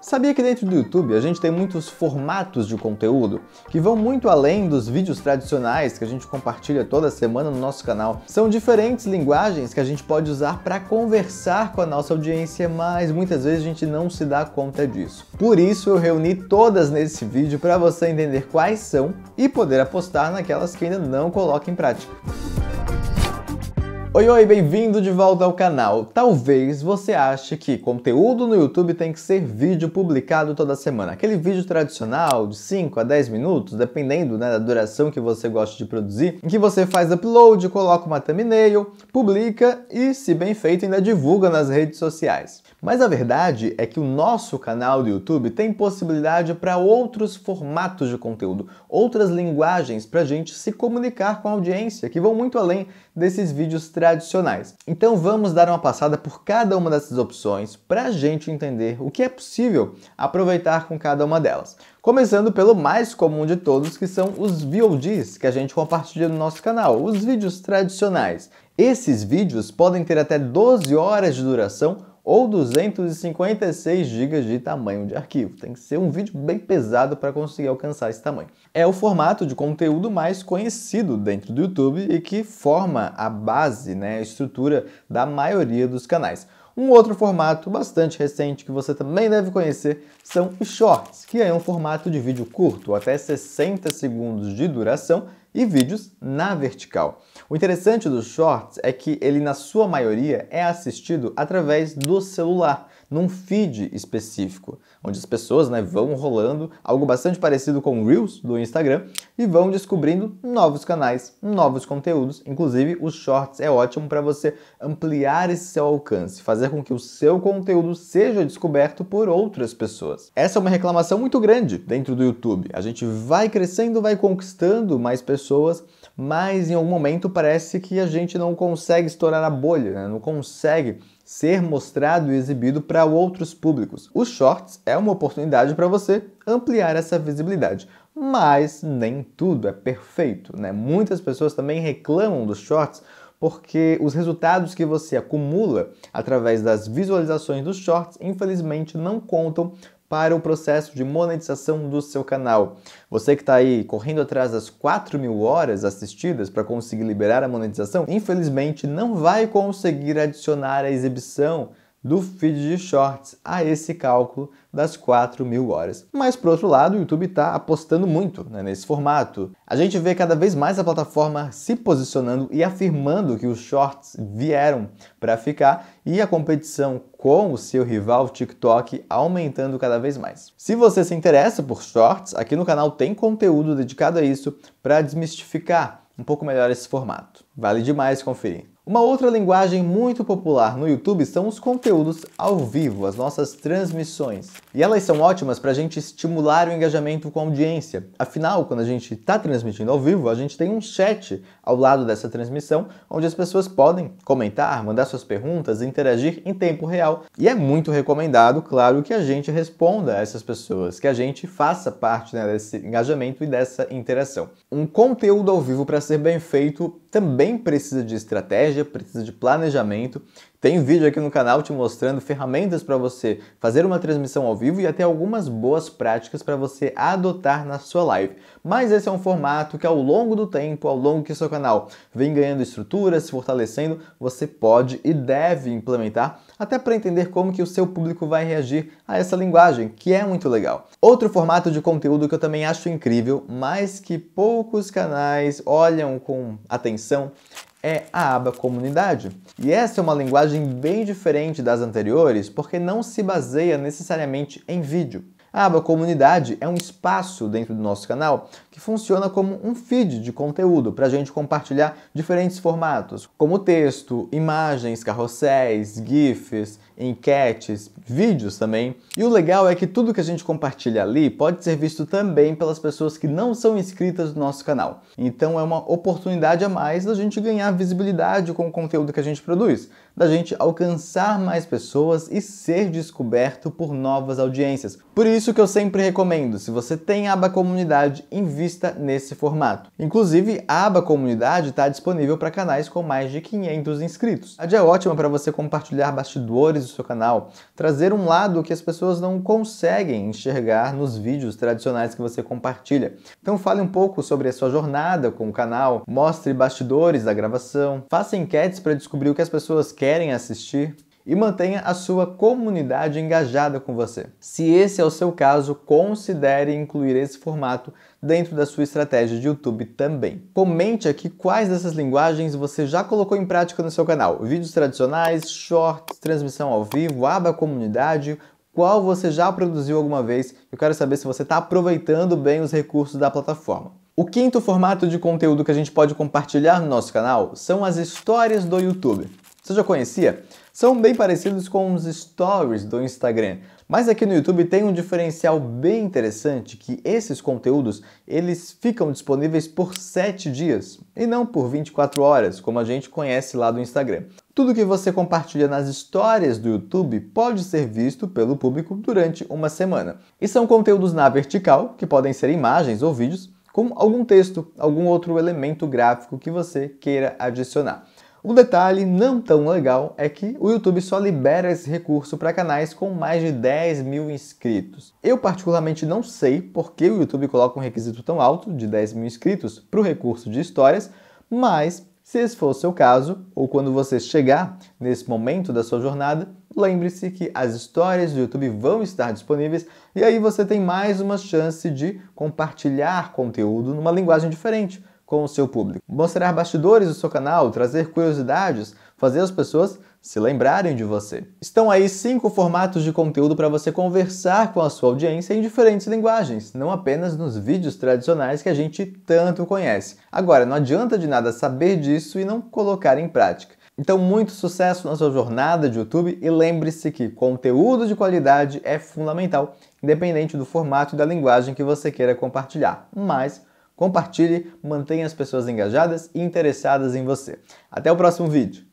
Sabia que dentro do YouTube a gente tem muitos formatos de conteúdo que vão muito além dos vídeos tradicionais que a gente compartilha toda semana no nosso canal? São diferentes linguagens que a gente pode usar para conversar com a nossa audiência, mas muitas vezes a gente não se dá conta disso. Por isso eu reuni todas nesse vídeo para você entender quais são e poder apostar naquelas que ainda não coloca em prática. Oi, oi, bem-vindo de volta ao canal. Talvez você ache que conteúdo no YouTube tem que ser vídeo publicado toda semana. Aquele vídeo tradicional de 5 a 10 minutos, dependendo né, da duração que você gosta de produzir, em que você faz upload, coloca uma thumbnail, publica e, se bem feito, ainda divulga nas redes sociais. Mas a verdade é que o nosso canal do YouTube tem possibilidade para outros formatos de conteúdo, outras linguagens para a gente se comunicar com a audiência, que vão muito além desses vídeos tradicionais tradicionais. Então vamos dar uma passada por cada uma dessas opções para a gente entender o que é possível aproveitar com cada uma delas. Começando pelo mais comum de todos, que são os VODs que a gente compartilha no nosso canal, os vídeos tradicionais. Esses vídeos podem ter até 12 horas de duração ou 256 GB de tamanho de arquivo. Tem que ser um vídeo bem pesado para conseguir alcançar esse tamanho. É o formato de conteúdo mais conhecido dentro do YouTube e que forma a base, né, a estrutura da maioria dos canais. Um outro formato bastante recente que você também deve conhecer são os shorts, que é um formato de vídeo curto, até 60 segundos de duração, e vídeos na vertical. O interessante dos shorts é que ele, na sua maioria, é assistido através do celular num feed específico, onde as pessoas né, vão rolando algo bastante parecido com o Reels do Instagram e vão descobrindo novos canais, novos conteúdos. Inclusive, os Shorts é ótimo para você ampliar esse seu alcance, fazer com que o seu conteúdo seja descoberto por outras pessoas. Essa é uma reclamação muito grande dentro do YouTube. A gente vai crescendo, vai conquistando mais pessoas, mas em algum momento parece que a gente não consegue estourar a bolha, né? não consegue ser mostrado e exibido para outros públicos. Os shorts é uma oportunidade para você ampliar essa visibilidade. Mas nem tudo é perfeito, né? Muitas pessoas também reclamam dos shorts porque os resultados que você acumula através das visualizações dos shorts, infelizmente, não contam para o processo de monetização do seu canal. Você que está aí correndo atrás das 4 mil horas assistidas para conseguir liberar a monetização, infelizmente não vai conseguir adicionar a exibição do feed de shorts a esse cálculo das 4 mil horas. Mas, por outro lado, o YouTube está apostando muito né, nesse formato. A gente vê cada vez mais a plataforma se posicionando e afirmando que os shorts vieram para ficar e a competição com o seu rival TikTok aumentando cada vez mais. Se você se interessa por shorts, aqui no canal tem conteúdo dedicado a isso para desmistificar um pouco melhor esse formato. Vale demais conferir. Uma outra linguagem muito popular no YouTube são os conteúdos ao vivo, as nossas transmissões. E elas são ótimas para a gente estimular o engajamento com a audiência. Afinal, quando a gente está transmitindo ao vivo, a gente tem um chat ao lado dessa transmissão, onde as pessoas podem comentar, mandar suas perguntas, interagir em tempo real. E é muito recomendado, claro, que a gente responda a essas pessoas, que a gente faça parte né, desse engajamento e dessa interação. Um conteúdo ao vivo, para ser bem feito, também precisa de estratégia estratégia, precisa de planejamento. Tem vídeo aqui no canal te mostrando ferramentas para você fazer uma transmissão ao vivo e até algumas boas práticas para você adotar na sua live. Mas esse é um formato que ao longo do tempo, ao longo que seu canal vem ganhando estrutura, se fortalecendo, você pode e deve implementar até para entender como que o seu público vai reagir a essa linguagem, que é muito legal. Outro formato de conteúdo que eu também acho incrível, mas que poucos canais olham com atenção, é a aba Comunidade. E essa é uma linguagem bem diferente das anteriores, porque não se baseia necessariamente em vídeo. A aba Comunidade é um espaço dentro do nosso canal que funciona como um feed de conteúdo para a gente compartilhar diferentes formatos, como texto, imagens, carrosséis, GIFs, enquetes, vídeos também. E o legal é que tudo que a gente compartilha ali pode ser visto também pelas pessoas que não são inscritas no nosso canal. Então é uma oportunidade a mais da gente ganhar visibilidade com o conteúdo que a gente produz, da gente alcançar mais pessoas e ser descoberto por novas audiências. Por isso que eu sempre recomendo, se você tem aba comunidade, invista nesse formato. Inclusive, a aba comunidade está disponível para canais com mais de 500 inscritos. A dia é ótima para você compartilhar bastidores do seu canal, trazer um lado que as pessoas não conseguem enxergar nos vídeos tradicionais que você compartilha. Então fale um pouco sobre a sua jornada com o canal, mostre bastidores da gravação, faça enquetes para descobrir o que as pessoas querem assistir e mantenha a sua comunidade engajada com você. Se esse é o seu caso, considere incluir esse formato dentro da sua estratégia de YouTube também. Comente aqui quais dessas linguagens você já colocou em prática no seu canal. Vídeos tradicionais, shorts, transmissão ao vivo, aba comunidade, qual você já produziu alguma vez. Eu quero saber se você está aproveitando bem os recursos da plataforma. O quinto formato de conteúdo que a gente pode compartilhar no nosso canal são as histórias do YouTube. Você já conhecia? são bem parecidos com os stories do Instagram. Mas aqui no YouTube tem um diferencial bem interessante que esses conteúdos, eles ficam disponíveis por 7 dias e não por 24 horas, como a gente conhece lá do Instagram. Tudo que você compartilha nas histórias do YouTube pode ser visto pelo público durante uma semana. E são conteúdos na vertical, que podem ser imagens ou vídeos, com algum texto, algum outro elemento gráfico que você queira adicionar. Um detalhe não tão legal é que o YouTube só libera esse recurso para canais com mais de 10 mil inscritos. Eu particularmente não sei por que o YouTube coloca um requisito tão alto de 10 mil inscritos para o recurso de histórias, mas se esse for o seu caso, ou quando você chegar nesse momento da sua jornada, lembre-se que as histórias do YouTube vão estar disponíveis e aí você tem mais uma chance de compartilhar conteúdo numa linguagem diferente com o seu público. Mostrar bastidores do seu canal, trazer curiosidades, fazer as pessoas se lembrarem de você. Estão aí cinco formatos de conteúdo para você conversar com a sua audiência em diferentes linguagens, não apenas nos vídeos tradicionais que a gente tanto conhece. Agora, não adianta de nada saber disso e não colocar em prática. Então, muito sucesso na sua jornada de YouTube e lembre-se que conteúdo de qualidade é fundamental, independente do formato e da linguagem que você queira compartilhar. Mas Compartilhe, mantenha as pessoas engajadas e interessadas em você. Até o próximo vídeo!